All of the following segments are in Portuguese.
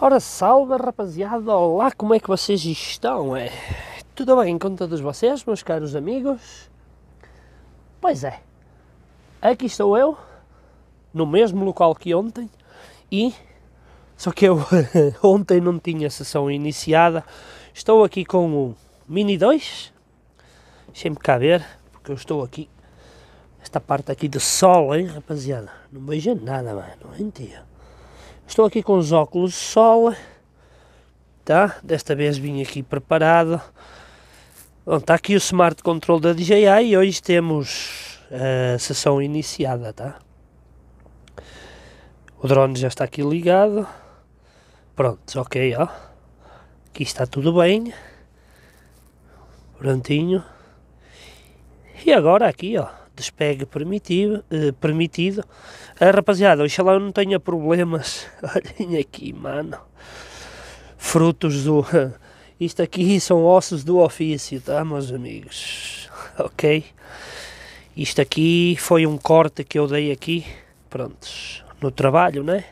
Ora salve rapaziada, olá, como é que vocês estão? É, tudo bem com todos vocês, meus caros amigos? Pois é, aqui estou eu, no mesmo local que ontem, e só que eu ontem não tinha sessão iniciada, estou aqui com o Mini 2, deixem-me cá ver, porque eu estou aqui, esta parte aqui de sol, hein rapaziada, não vejo nada, mano, mentira. Estou aqui com os óculos de sol, tá? Desta vez vim aqui preparado. Bom, está aqui o Smart Control da DJI e hoje temos a eh, sessão iniciada, tá? O drone já está aqui ligado. Pronto, ok, ó. Aqui está tudo bem. Prontinho. E agora aqui, ó despegue permitido, eh, permitido. Ah, rapaziada, oxalá eu não tenha problemas. Olhem aqui, mano. Frutos do. Isto aqui são ossos do ofício, tá, meus amigos? Ok? Isto aqui foi um corte que eu dei aqui, prontos, no trabalho, né?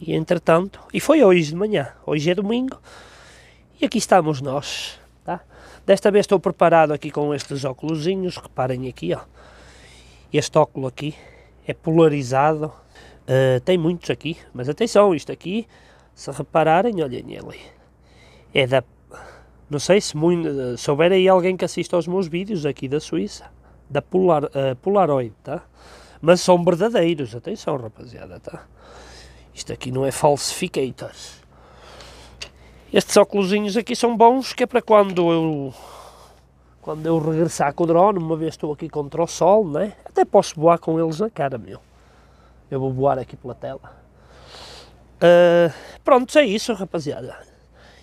E entretanto, e foi hoje de manhã, hoje é domingo, e aqui estamos nós, tá? Desta vez estou preparado aqui com estes óculosinhos, reparem aqui, ó. Este óculo aqui é polarizado, uh, tem muitos aqui, mas atenção, isto aqui, se repararem, olhem ele, é da, não sei se muito, eh, aí alguém que assista aos meus vídeos aqui da Suíça, da Polar, uh, Polaroid, tá? Mas são verdadeiros, atenção rapaziada, tá? Isto aqui não é falsificators. Estes óculos aqui são bons, que é para quando eu quando eu regressar com o drone, uma vez estou aqui contra o sol, né? até posso voar com eles na cara, meu. Eu vou voar aqui pela tela. Uh, pronto, é isso, rapaziada.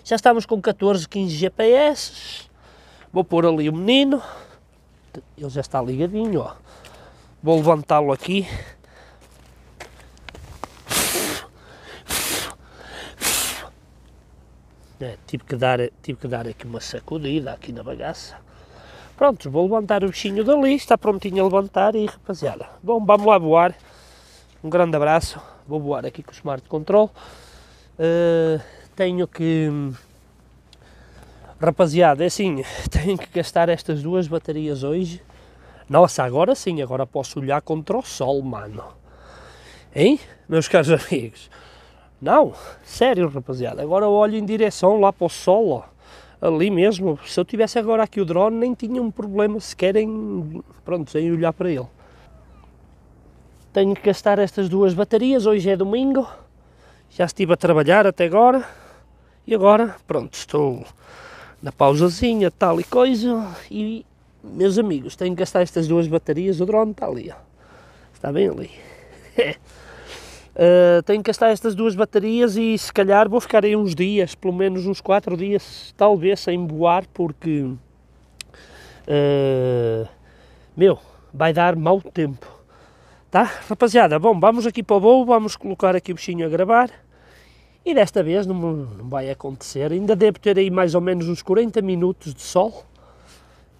Já estamos com 14, 15 GPS. Vou pôr ali o menino. Ele já está ligadinho, ó. Vou levantá-lo aqui. É, tive, que dar, tive que dar aqui uma sacudida aqui na bagaça. Prontos, vou levantar o bichinho dali, está prontinho a levantar e rapaziada, bom, vamos lá voar. Um grande abraço, vou voar aqui com o Smart Control. Uh, tenho que. Rapaziada, é assim, tenho que gastar estas duas baterias hoje. Nossa, agora sim, agora posso olhar contra o sol, mano. Hein, meus caros amigos? Não, sério, rapaziada, agora olho em direção lá para o sol, ó ali mesmo. Se eu tivesse agora aqui o drone, nem tinha um problema sequer em, pronto, em olhar para ele. Tenho que gastar estas duas baterias, hoje é domingo, já estive a trabalhar até agora, e agora, pronto, estou na pausazinha, tal e coisa, e, meus amigos, tenho que gastar estas duas baterias, o drone está ali, está bem ali. Ah, tenho que gastar estas duas baterias e se calhar vou ficar aí uns dias, pelo menos uns 4 dias, talvez, sem boar, porque. Uh, meu, vai dar mau tempo. Tá? Rapaziada, bom, vamos aqui para o voo, vamos colocar aqui o bichinho a gravar. E desta vez não, não vai acontecer. Ainda devo ter aí mais ou menos uns 40 minutos de sol.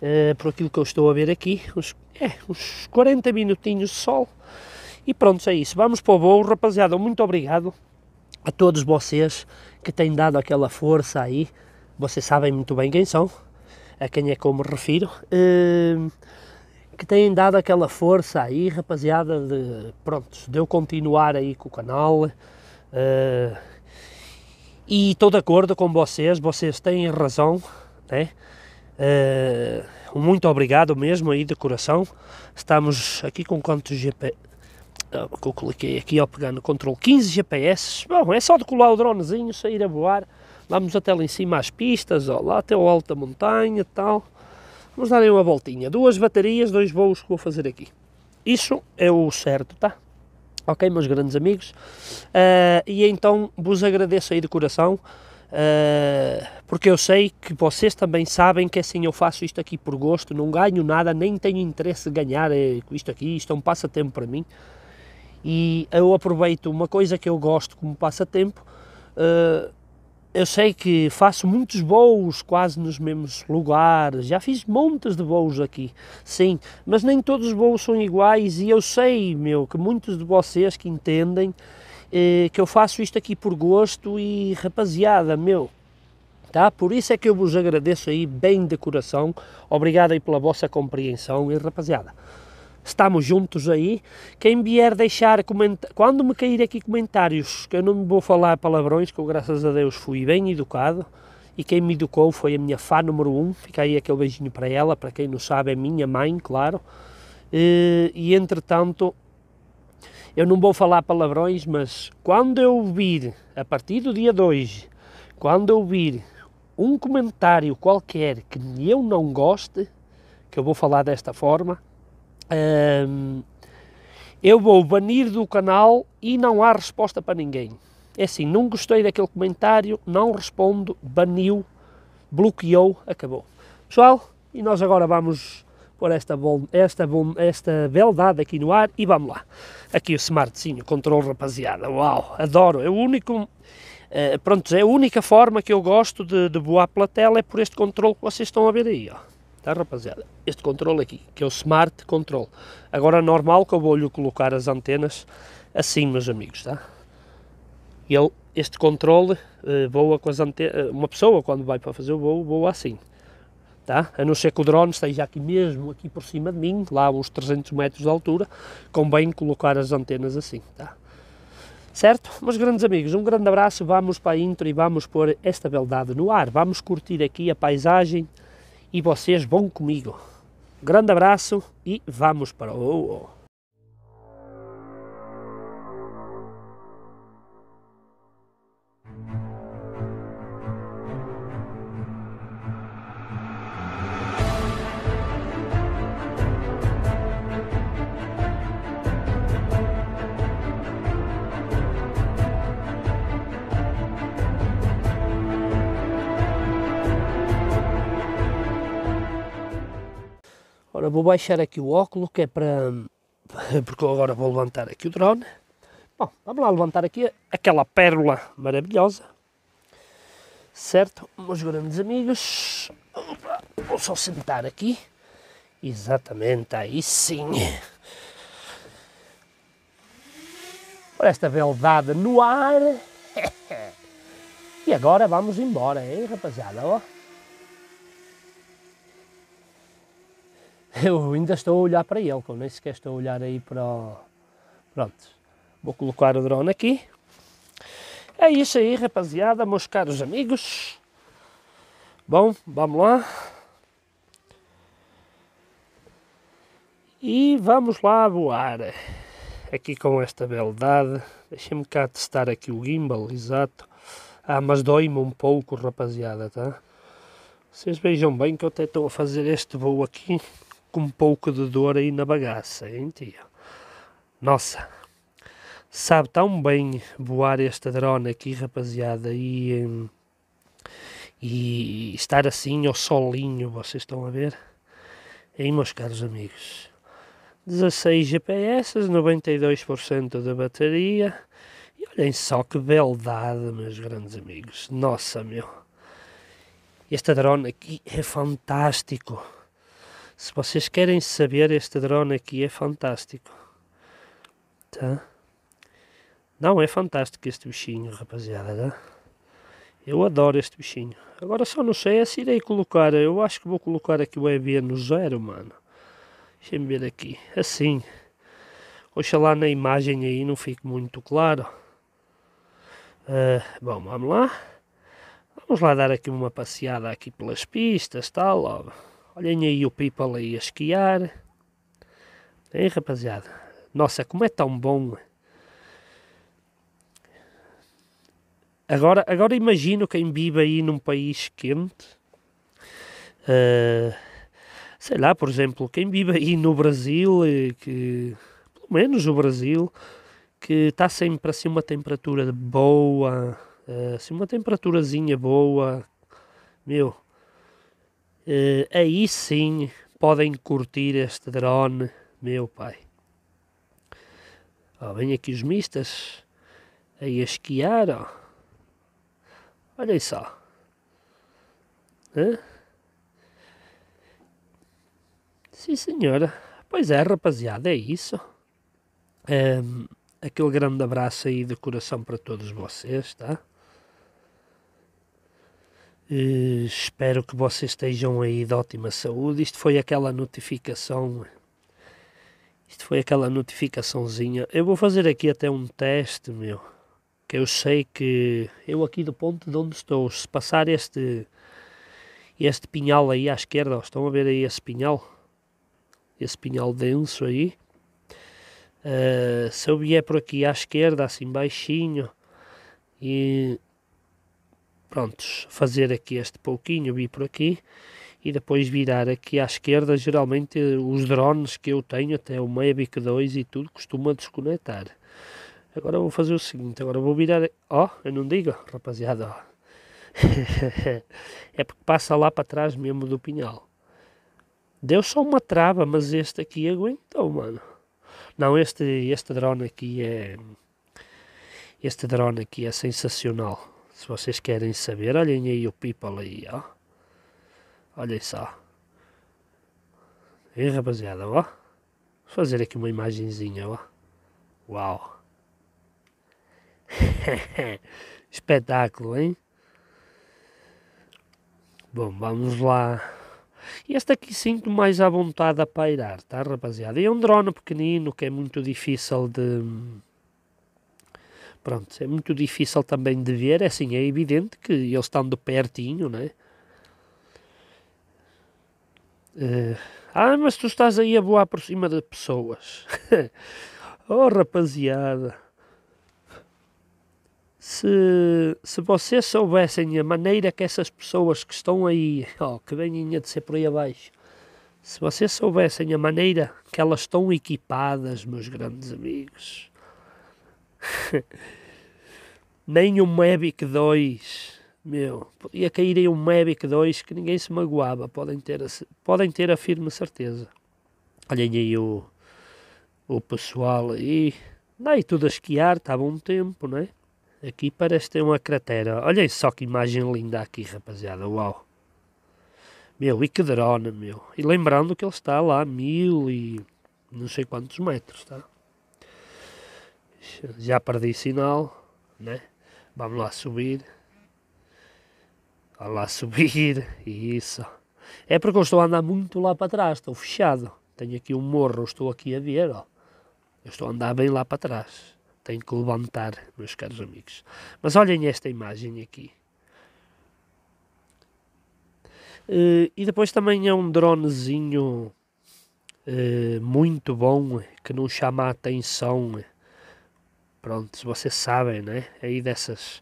Uh, por aquilo que eu estou a ver aqui, uns, é, uns 40 minutinhos de sol e pronto, é isso. Vamos para o voo. Rapaziada, muito obrigado a todos vocês que têm dado aquela força aí. Vocês sabem muito bem quem são, a quem é que eu me refiro. Uh, que têm dado aquela força aí, rapaziada, de, pronto, de eu continuar aí com o canal. Uh, e estou de acordo com vocês, vocês têm razão, né? Uh, muito obrigado mesmo aí de coração. Estamos aqui com quantos GPS? Ah, que eu cliquei aqui ao pegar no controle 15 GPS, bom, é só colar o dronezinho, sair a voar, vamos até lá em cima às pistas, ó, lá até o alto da montanha tal, vamos dar aí uma voltinha, duas baterias, dois voos que vou fazer aqui, isso é o certo, tá? Ok, meus grandes amigos, uh, e então vos agradeço aí de coração, Uh, porque eu sei que vocês também sabem que assim eu faço isto aqui por gosto, não ganho nada, nem tenho interesse de ganhar eh, com isto aqui, isto é um passatempo para mim e eu aproveito uma coisa que eu gosto como passatempo. Eh, eu sei que faço muitos voos quase nos mesmos lugares, já fiz montes de voos aqui, sim, mas nem todos os voos são iguais e eu sei, meu, que muitos de vocês que entendem eh, que eu faço isto aqui por gosto e rapaziada, meu, tá? Por isso é que eu vos agradeço aí bem de coração, obrigado aí pela vossa compreensão e rapaziada estamos juntos aí. Quem vier deixar comentários, quando me cair aqui comentários, que eu não vou falar palavrões, que eu graças a Deus fui bem educado, e quem me educou foi a minha fã número um, fica aí aquele beijinho para ela, para quem não sabe é minha mãe, claro, e, e entretanto... Eu não vou falar palavrões, mas quando eu vir, a partir do dia 2, quando eu vir um comentário qualquer que eu não goste, que eu vou falar desta forma, um, eu vou banir do canal e não há resposta para ninguém. É assim, não gostei daquele comentário, não respondo, baniu, bloqueou, acabou. Pessoal, e nós agora vamos pôr esta, bol, esta, bol, esta beldade aqui no ar e vamos lá. Aqui o smartzinho, controle rapaziada, uau, adoro, é o único... Eh, pronto, é a única forma que eu gosto de, de boar pela tela é por este controle que vocês estão a ver aí, ó tá rapaziada? Este controle aqui, que é o Smart Control. Agora normal que eu vou-lhe colocar as antenas assim, meus amigos, tá? Ele, este controle uh, voa com as antenas, eh, uma pessoa quando vai para fazer o voo, voa assim, tá? A não ser que o drone esteja aqui mesmo, aqui por cima de mim, lá a uns 300 metros de altura, convém colocar as antenas assim, tá? Certo? Meus grandes amigos, um grande abraço, vamos para a intro e vamos pôr esta beldade no ar, vamos curtir aqui a paisagem, e vocês vão comigo. Grande abraço e vamos para o. Ora, vou baixar aqui o óculo, que é para... porque agora vou levantar aqui o drone. Bom, vamos lá levantar aqui aquela pérola maravilhosa. Certo? Meus grandes amigos. Opa, vou só sentar aqui. Exatamente, aí sim. Olha esta beldade no ar. E agora vamos embora, hein, rapaziada? Ó. eu ainda estou a olhar para ele, como nem sequer estou a olhar aí para o... Pronto, vou colocar o drone aqui. É isso aí, rapaziada, meus caros amigos. Bom, vamos lá. E vamos lá voar. Aqui com esta beldade. Deixem-me cá testar aqui o gimbal, exato. Ah, mas dói-me um pouco, rapaziada, tá? Vocês vejam bem que eu até estou a fazer este voo aqui com um pouco de dor aí na bagaça, hein, tia? Nossa, sabe tão bem voar esta drone aqui, rapaziada, e, hum, e estar assim ao solinho, vocês estão a ver? Hein, meus caros amigos? 16 GPS, 92% da bateria. E olhem só que beldade, meus grandes amigos. Nossa, meu. Este drone aqui é fantástico. Se vocês querem saber, este drone aqui é fantástico. Tá? Não, é fantástico este bichinho, rapaziada. Tá? Eu adoro este bichinho. Agora só não sei é se irei colocar. Eu acho que vou colocar aqui o EV no zero, mano. Deixa-me ver aqui. Assim. Oxalá na imagem aí não fique muito claro. Uh, bom, vamos lá. Vamos lá dar aqui uma passeada aqui pelas pistas, tá logo. Olhem aí o people aí a esquiar. hein rapaziada. Nossa, como é tão bom. Agora, agora imagino quem vive aí num país quente. Uh, sei lá, por exemplo, quem vive aí no Brasil, eh, que pelo menos o Brasil, que está sempre assim uma temperatura boa, eh, assim uma temperaturazinha boa. Meu, Uh, aí sim podem curtir este drone, meu pai. Oh, vem aqui os mistas aí a esquiar. Oh. Olhem só. Hã? Sim, senhora. Pois é, rapaziada, é isso. Um, aquele grande abraço aí de coração para todos vocês, tá? Eh, espero que vocês estejam aí de ótima saúde. Isto foi aquela notificação. Isto foi aquela notificaçãozinha. Eu vou fazer aqui até um teste, meu. Que eu sei que eu aqui do ponto de onde estou, se passar este este pinhal aí à esquerda, ó, estão a ver aí esse pinhal? Esse pinhal denso aí. Uh, se eu vier por aqui à esquerda, assim baixinho, e prontos, fazer aqui este pouquinho, vir por aqui e depois virar aqui à esquerda. Geralmente os drones que eu tenho, até o Mavic 2 e tudo, costuma desconectar. Agora vou fazer o seguinte, agora vou virar, ó, oh, eu não digo, rapaziada, ó. é porque passa lá para trás mesmo do pinhal. Deu só uma trava, mas este aqui aguentou, mano. Não, este, este drone aqui é... Este drone aqui é sensacional se vocês querem saber, olhem aí o people aí, ó. Olhem só. E rapaziada, ó. Vou fazer aqui uma imagenzinha, ó. Uau. Espetáculo, hein? Bom, vamos lá. Este aqui sinto mais à vontade a pairar, tá rapaziada? É um drone pequenino que é muito difícil de Pronto, é muito difícil também de ver, é assim, é evidente que eles estão do pertinho, né? Uh, ah, mas tu estás aí a voar por cima de pessoas. oh, rapaziada. Se, se vocês soubessem a maneira que essas pessoas que estão aí, oh, que venham de ser por aí abaixo, se vocês soubessem a maneira que elas estão equipadas, meus grandes amigos, Nem um Mavic 2, meu, podia cair aí um Mavic 2 que ninguém se magoava, podem ter a, podem ter a firme certeza. Olhem aí o, o pessoal aí, daí tudo a esquiar, estava tá um tempo, não é? Aqui parece ter uma cratera. Olhem só que imagem linda aqui, rapaziada. Uau! Meu, e que drone, meu. E lembrando que ele está lá a mil e não sei quantos metros, tá? já perdi sinal, né? Vamos lá subir. Vamos lá subir. Isso. É porque eu estou a andar muito lá para trás, estou fechado. Tenho aqui um morro, estou aqui a ver, ó. Eu estou a andar bem lá para trás. Tenho que levantar, meus caros amigos. Mas olhem esta imagem aqui. Eh, e depois também é um dronezinho eh, muito bom que não chama a atenção eh, Pronto, vocês sabem, né? Aí dessas,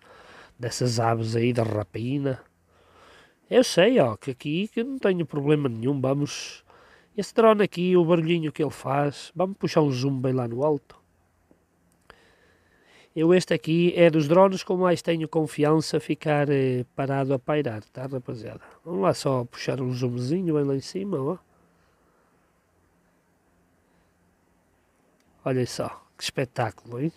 dessas aves aí da rapina. Eu sei, ó, que aqui que não tenho problema nenhum, vamos... Esse drone aqui, o barulhinho que ele faz, vamos puxar um zoom bem lá no alto. Eu este aqui é dos drones com mais tenho confiança ficar eh, parado a pairar, tá rapaziada? Vamos lá só puxar um zoomzinho bem lá em cima, ó. Olha só, que espetáculo, hein?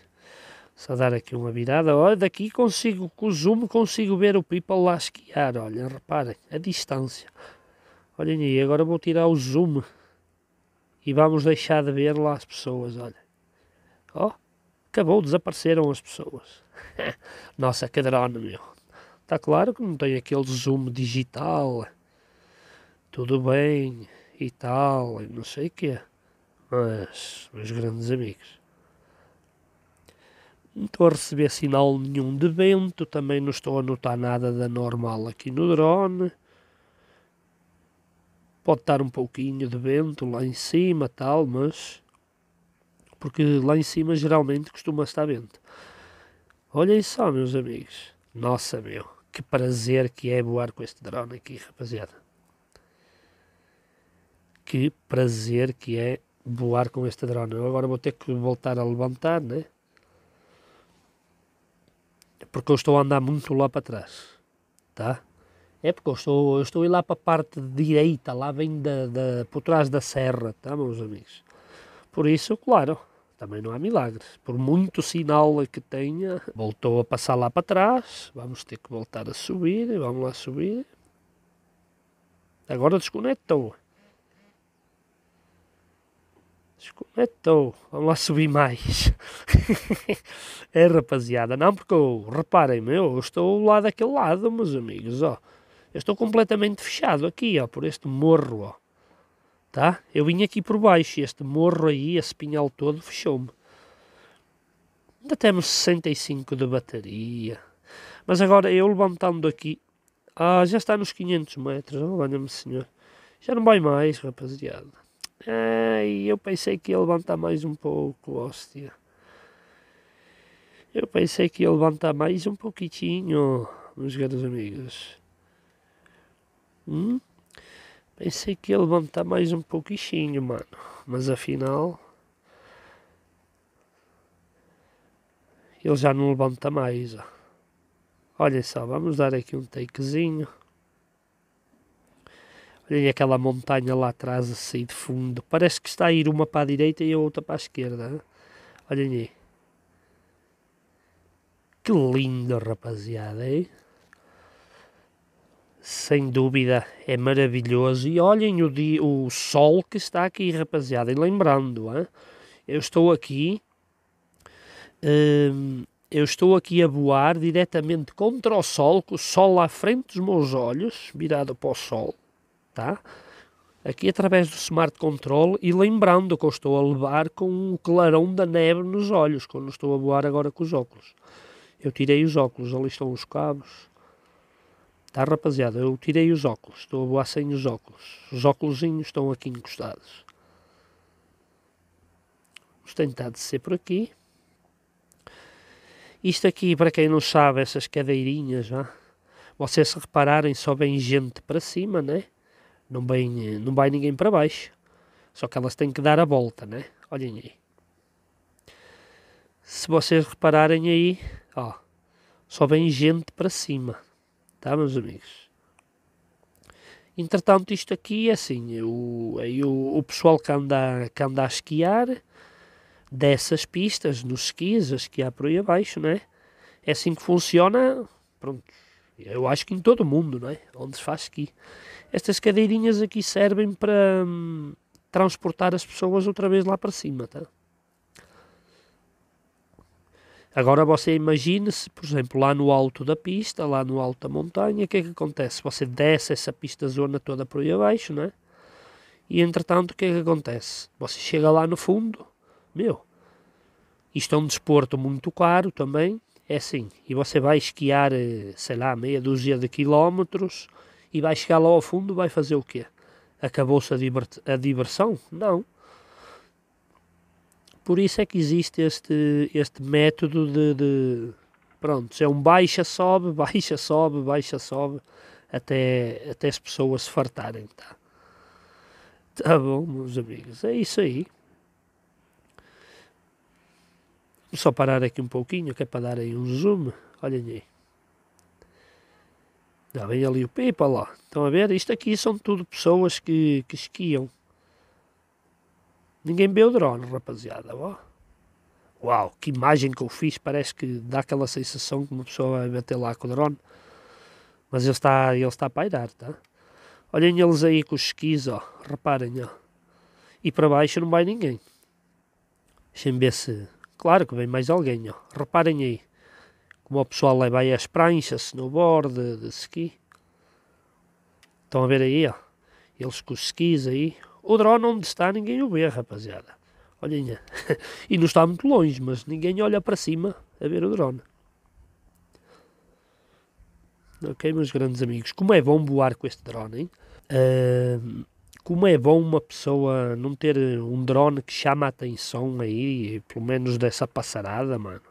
Só dar aqui uma virada. Olha, daqui consigo, com o zoom, consigo ver o people lá esquiar. Olha, reparem, a distância. Olhem aí, agora vou tirar o zoom. E vamos deixar de ver lá as pessoas, olha. Ó, oh, acabou, desapareceram as pessoas. Nossa, cadrão meu. Está claro que não tem aquele zoom digital. Tudo bem e tal, não sei o quê. Mas, meus grandes amigos, não estou a receber sinal nenhum de vento, também não estou a notar nada da normal aqui no drone. Pode estar um pouquinho de vento lá em cima, tal, mas. Porque lá em cima geralmente costuma estar vento. Olhem só, meus amigos. Nossa, meu. Que prazer que é voar com este drone aqui, rapaziada. Que prazer que é voar com este drone. Eu agora vou ter que voltar a levantar, né? porque eu estou a andar muito lá para trás, tá? É porque eu estou, eu estou a ir lá para a parte direita, lá vem da, da, por trás da serra, tá, meus amigos? Por isso, claro, também não há milagres. Por muito sinal que tenha, voltou a passar lá para trás, vamos ter que voltar a subir, vamos lá subir. Agora desconectou. Estou, é vamos lá subir mais. é rapaziada, não porque eu, reparem-me, eu estou lá daquele lado, meus amigos, ó. Eu estou completamente fechado aqui, ó, por este morro, ó. Tá? Eu vim aqui por baixo e este morro aí, esse pinhal todo, fechou-me. Ainda temos 65 de bateria. Mas agora eu levantando aqui. Ah, já está nos 500 metros, olha-me senhor. Já não vai mais, rapaziada. Ai, ah, eu pensei que ia levantar mais um pouco, hóstia. Eu pensei que ia levantar mais um pouquitinho, meus queridos amigos. Hum? Pensei que ia levantar mais um pouquinho, mano. Mas afinal. Ele já não levanta mais. Ó. Olha só, vamos dar aqui um takezinho. Olhem aquela montanha lá atrás, assim de fundo. Parece que está a ir uma para a direita e a outra para a esquerda. Né? Olhem aí. Que lindo, rapaziada, hein? Sem dúvida, é maravilhoso. E olhem o, dia, o sol que está aqui, rapaziada. E lembrando, hein? eu estou aqui. Hum, eu estou aqui a voar diretamente contra o sol, com o sol à frente dos meus olhos, virado para o sol. Tá? Aqui através do Smart Control e lembrando que eu estou a levar com um clarão da neve nos olhos, quando estou a voar agora com os óculos. Eu tirei os óculos, ali estão os cabos. Tá, rapaziada, eu tirei os óculos, estou a voar sem os óculos. Os óculosinhos estão aqui encostados. Vamos tentar descer por aqui. Isto aqui, para quem não sabe, essas cadeirinhas, já, vocês se repararem, só vem gente para cima, né? Não, vem, não vai ninguém para baixo. Só que elas têm que dar a volta, né? Olhem aí. Se vocês repararem aí, ó, só vem gente para cima, tá, meus amigos? Entretanto, isto aqui é assim, o, aí o, o pessoal que anda, que anda a esquiar dessas pistas, nos skis, a esquiar por aí abaixo, né? É assim que funciona, pronto, eu acho que em todo o mundo, né Onde se faz esqui. Estas cadeirinhas aqui servem para hum, transportar as pessoas outra vez lá para cima, tá? Agora você imagine-se, por exemplo, lá no alto da pista, lá no alto da montanha, o que é que acontece? Você desce essa pista zona toda por aí abaixo, né? E entretanto, o que é que acontece? Você chega lá no fundo, meu, isto é um desporto muito caro também, é assim, e você vai esquiar, eh, sei lá, meia dúzia de quilómetros, e vai chegar lá ao fundo, vai fazer o quê? Acabou-se a, a diversão? Não. Por isso é que existe este, este método de, de pronto, é um baixa, sobe, baixa, sobe, baixa, sobe, até, até as pessoas se fartarem, tá? Tá bom, meus amigos, é isso aí. Vou só parar aqui um pouquinho, que é para dar aí um zoom, olhem aí. Já bem ali o pipa lá. Estão a ver? Isto aqui são tudo pessoas que, que esquiam. Ninguém vê o drone, rapaziada. Ó. Uau, que imagem que eu fiz. Parece que dá aquela sensação que uma pessoa vai bater lá com o drone. Mas ele está, ele está a pairar, tá? Olhem eles aí com os esquis, ó. Reparem, ó. E para baixo não vai ninguém. Deixem ver se... Claro que vem mais alguém, ó. Reparem aí como o pessoal leva aí as pranchas, snowboard, de ski. Estão a ver aí, ó. Eles com os skis aí. O drone onde está, ninguém o vê, rapaziada. olhem e não está muito longe, mas ninguém olha para cima a ver o drone. Ok, meus grandes amigos. Como é bom voar com este drone, hein? Uh, como é bom uma pessoa não ter um drone que chama a atenção aí, pelo menos dessa passarada, mano.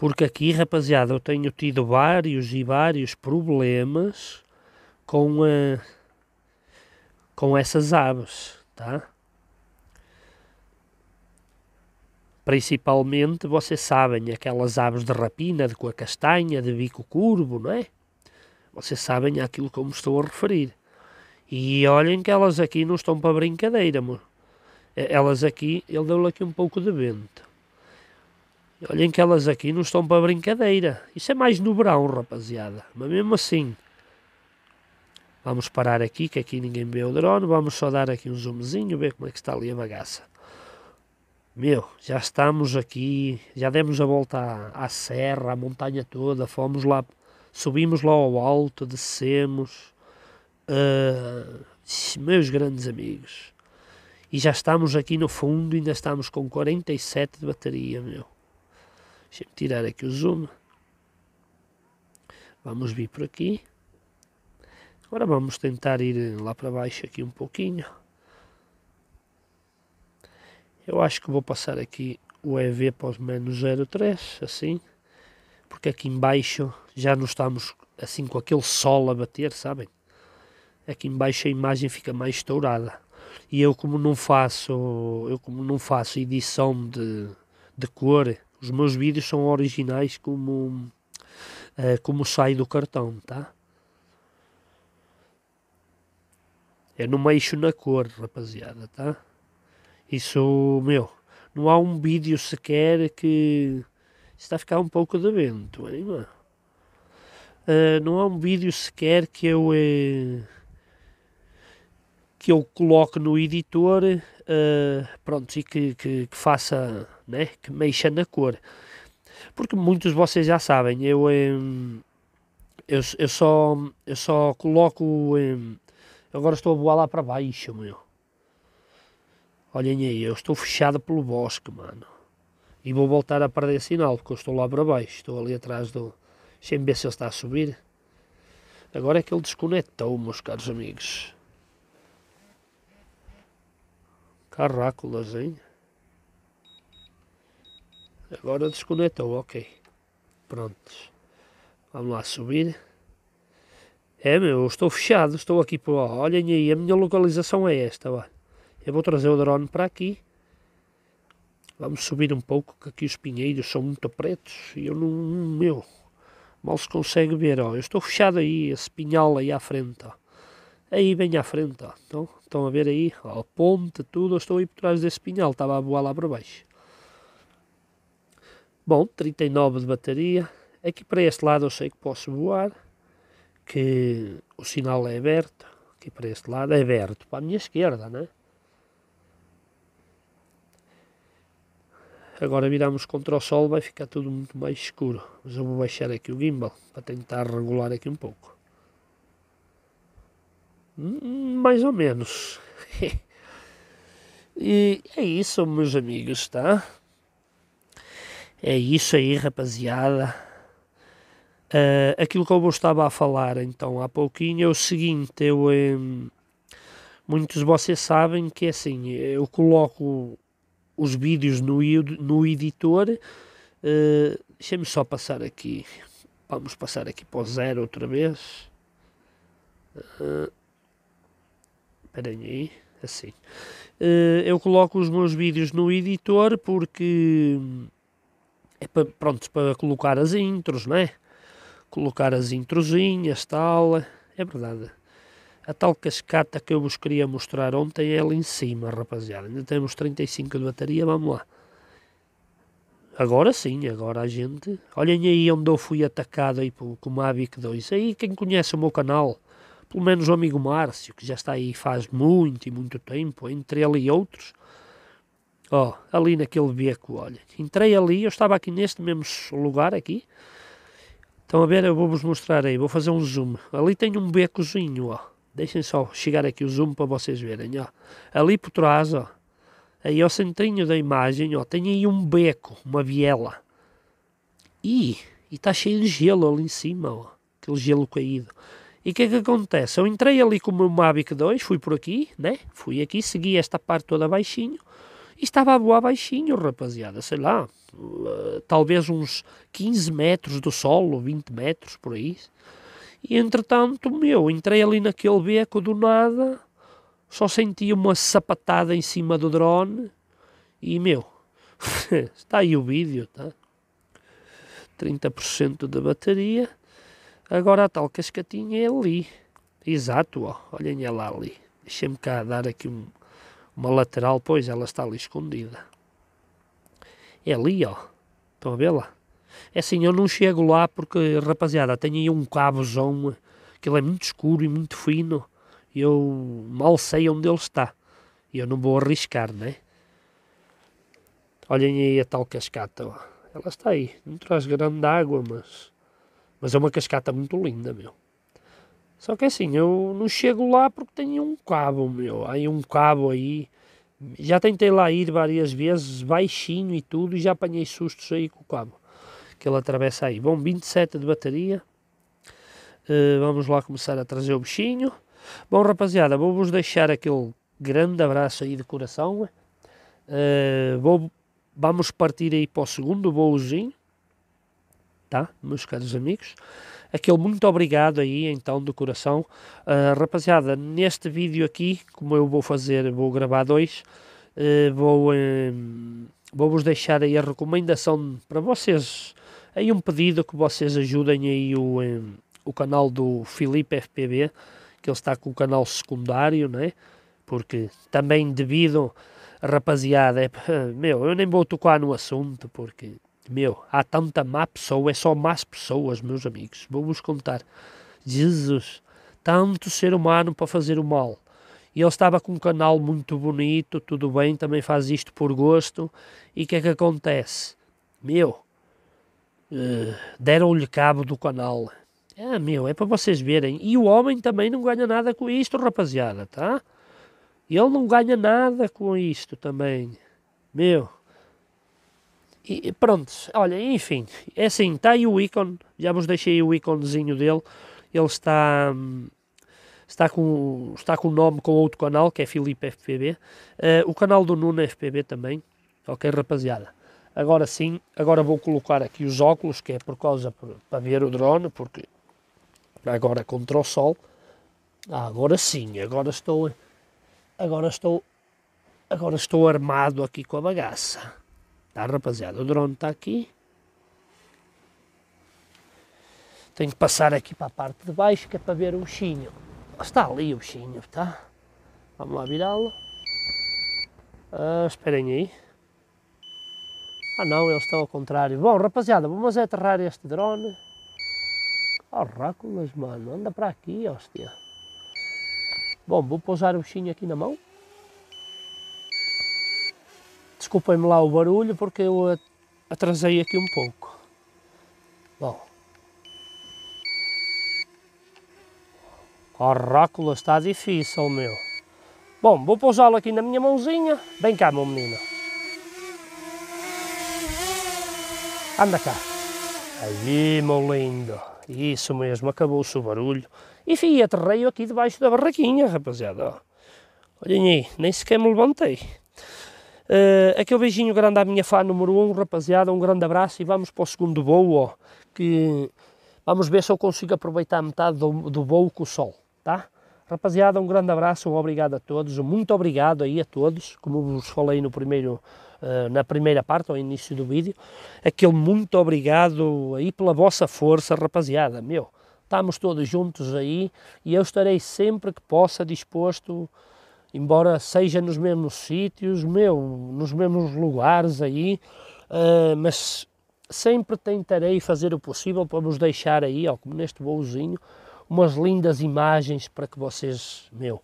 Porque aqui, rapaziada, eu tenho tido vários e vários problemas com, a, eh, com essas aves, tá? Principalmente, vocês sabem, aquelas aves de rapina, de coa castanha, de bico curvo, não é? Vocês sabem aquilo que eu me estou a referir. E olhem que elas aqui não estão para brincadeira, amor. Elas aqui, ele deu-lhe aqui um pouco de vento. Olhem que elas aqui não estão para brincadeira. Isso é mais no verão, rapaziada. Mas mesmo assim, vamos parar aqui, que aqui ninguém vê o drone. Vamos só dar aqui um zoomzinho, ver como é que está ali a bagaça. Meu, já estamos aqui, já demos a volta à, à serra, à montanha toda, fomos lá, subimos lá ao alto, descemos. Uh, meus grandes amigos, e já estamos aqui no fundo, ainda estamos com 47 de bateria, meu. Deixa eu tirar aqui o zoom. Vamos vir por aqui. Agora vamos tentar ir lá para baixo aqui um pouquinho. Eu acho que vou passar aqui o EV para os menos 0,3, assim. Porque aqui embaixo já não estamos assim com aquele sol a bater, sabem? Aqui embaixo a imagem fica mais estourada. E eu como não faço, eu como não faço edição de, de cor, os meus vídeos são originais como, uh, como sai do cartão, tá? Eu não mexo na cor, rapaziada, tá? Isso, meu, não há um vídeo sequer que está a ficar um pouco de vento, anima. Uh, eh, não há um vídeo sequer que eu eh, que eu coloque no editor, uh, pronto, e que, que, que faça né? que mexa na cor. Porque muitos de vocês já sabem, eu, eu, eu, só, eu só coloco. Agora estou a voar lá para baixo, meu. Olhem aí, eu estou fechado pelo bosque, mano. E vou voltar a perder sinal, porque eu estou lá para baixo. Estou ali atrás do. Deixa ver se ele está a subir. Agora é que ele desconectou, meus caros amigos. Carráculas, hein? Agora desconectou, ok. pronto. Vamos lá subir. É meu, estou fechado, estou aqui por lá. Olhem aí, a minha localização é esta, ó. Eu vou trazer o drone para aqui. Vamos subir um pouco, que aqui os pinheiros são muito pretos e eu não. Meu, mal se consegue ver, ó. Eu estou fechado aí, esse pinhal aí à frente, ó. Aí bem à frente, ó. Então, estão a ver aí, ó, a ponte, tudo. Eu estou aí por trás desse pinhal, estava a voar lá para baixo. Bom, 39 de bateria. Aqui para este lado eu sei que posso voar, que o sinal é aberto, aqui para este lado é aberto, para a minha esquerda, né? Agora viramos contra o sol, vai ficar tudo muito mais escuro. Mas eu vou baixar aqui o gimbal, para tentar regular aqui um pouco. Hum, mais ou menos. e é isso, meus amigos, tá? É isso aí, rapaziada. Uh, aquilo que eu estava a falar então há pouquinho é o seguinte: eu, um, muitos de vocês sabem que assim, eu coloco os vídeos no, no editor. Uh, ah, Deixa-me só passar aqui. Vamos passar aqui para o zero outra vez. Uh, Esperem aí, assim. Uh, eu coloco os meus vídeos no editor porque hum, é para, pronto, para colocar as intros, não é? Colocar as introzinhas, tal, é verdade. A tal cascata que eu vos queria mostrar ontem é lá em cima, rapaziada. Ainda temos 35 de bateria, vamos lá. Agora sim, agora a gente... Olhem aí onde eu fui atacado aí com o Mavic 2. Aí quem conhece o meu canal, pelo menos o amigo Márcio, que já está aí faz muito e muito tempo, entre ele e outros, Ó, oh, ali naquele beco, olha. Entrei ali, eu estava aqui neste mesmo lugar aqui. Estão a ver? Eu vou-vos mostrar aí, vou fazer um zoom. Ali tem um becozinho, ó. Deixem só chegar aqui o zoom para vocês verem, ó. Ali por trás, ó. Aí ao centrinho da imagem, ó, tem aí um beco, uma viela. E está cheio de gelo ali em cima, ó. Aquele gelo caído. E o que é que acontece? Eu entrei ali com o meu Mavic 2, fui por aqui, né? Fui aqui, segui esta parte toda baixinho e estava a voar baixinho, rapaziada, sei lá, talvez uns 15 metros do solo, 20 metros por aí. E entretanto, meu, entrei ali naquele beco do nada, só senti uma sapatada em cima do drone e, meu, está aí o vídeo, tá? 30% da bateria. Agora a tal cascatinha é ali. Exato, ó. olhem ela ali. Deixem-me cá dar aqui um, uma lateral, pois, ela está ali escondida. É ali, ó. Estão a ver lá? É assim, eu não chego lá porque, rapaziada, tenho aí um cabozão, que ele é muito escuro e muito fino, e eu mal sei onde ele está. E eu não vou arriscar, né? Olhem aí a tal cascata, ó. Ela está aí. Não traz grande água, mas... Mas é uma cascata muito linda, meu. Só que assim, eu não chego lá porque tenho um cabo, meu. Aí um cabo aí. Já tentei lá ir várias vezes, baixinho e tudo, e já apanhei sustos aí com o cabo. Que ele atravessa aí. Bom, 27 de bateria. Uh, vamos lá começar a trazer o bichinho. Bom, rapaziada, vou-vos deixar aquele grande abraço aí de coração. Uh, vou, vamos partir aí para o segundo voozinho, tá? Meus caros amigos aquele muito obrigado aí, então, do coração. Uh, rapaziada, neste vídeo aqui, como eu vou fazer, vou gravar dois, uh, vou, um, eh, vou vos deixar aí a recomendação para vocês, aí um pedido que vocês ajudem aí o, eh, o canal do Filipe FPB, que ele está com o canal secundário, né? Porque também devido, rapaziada, é, meu, eu nem vou tocar no assunto, porque meu, há tanta má pessoa, é só más pessoas, meus amigos. Vou-vos contar. Jesus, tanto ser humano para fazer o mal. E ele estava com um canal muito bonito, tudo bem, também faz isto por gosto. E o que é que acontece? Meu, uh, deram-lhe cabo do canal. Ah, meu, é para vocês verem. E o homem também não ganha nada com isto, rapaziada, tá? Ele não ganha nada com isto também. Meu, e pronto, olha, enfim, é assim, está aí o ícone, já vos deixei o íconezinho dele, ele está, hum, está com está com o nome com outro canal, que é Filipe FPB, uh, eh, o canal do Nuno FPB também, ok rapaziada? Agora sim, agora vou colocar aqui os óculos, que é por causa para ver o drone, porque agora contra o sol, ah, agora sim, agora estou, agora estou, agora estou armado aqui com a bagaça. Tá, rapaziada, o drone está aqui. Tenho que passar aqui para a parte de baixo que é para ver o bichinho. Está ali o bichinho, tá Vamos lá virá-lo. Ah, esperem aí. Ah não, eles estão ao contrário. Bom, rapaziada, vamos aterrar este drone. Oh, ráculas, mano, anda para aqui, hostia. Bom, vou pousar o bichinho aqui na mão. Desculpem-me lá o barulho porque eu atrasei aqui um pouco. Bom. Corácula está difícil, meu. Bom, vou pousá-lo aqui na minha mãozinha. Vem cá, meu menino. Anda cá. Aí, meu lindo. Isso mesmo, acabou-se o barulho. E fui aterrei aqui debaixo da barraquinha, rapaziada. Olhem aí, nem sequer me levantei. Uh, aquele beijinho grande à minha fã número 1, um, rapaziada, um grande abraço e vamos para o segundo voo, ó, que vamos ver se eu consigo aproveitar metade do, do voo com o sol, tá? Rapaziada, um grande abraço, um obrigado a todos, um muito obrigado aí a todos, como vos falei no primeiro, uh, na primeira parte, ao início do vídeo, aquele muito obrigado aí pela vossa força, rapaziada, meu, estamos todos juntos aí e eu estarei sempre que possa disposto embora seja nos mesmos sítios, meu, nos mesmos lugares aí, uh, mas sempre tentarei fazer o possível para vos deixar aí, ó, como neste voozinho, umas lindas imagens para que vocês, meu,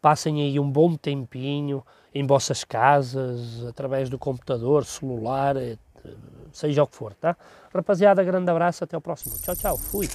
passem aí um bom tempinho em vossas casas, através do computador, celular, eh, seja o que for, tá? Rapaziada, grande abraço, até o próximo. Tchau, tchau, fui!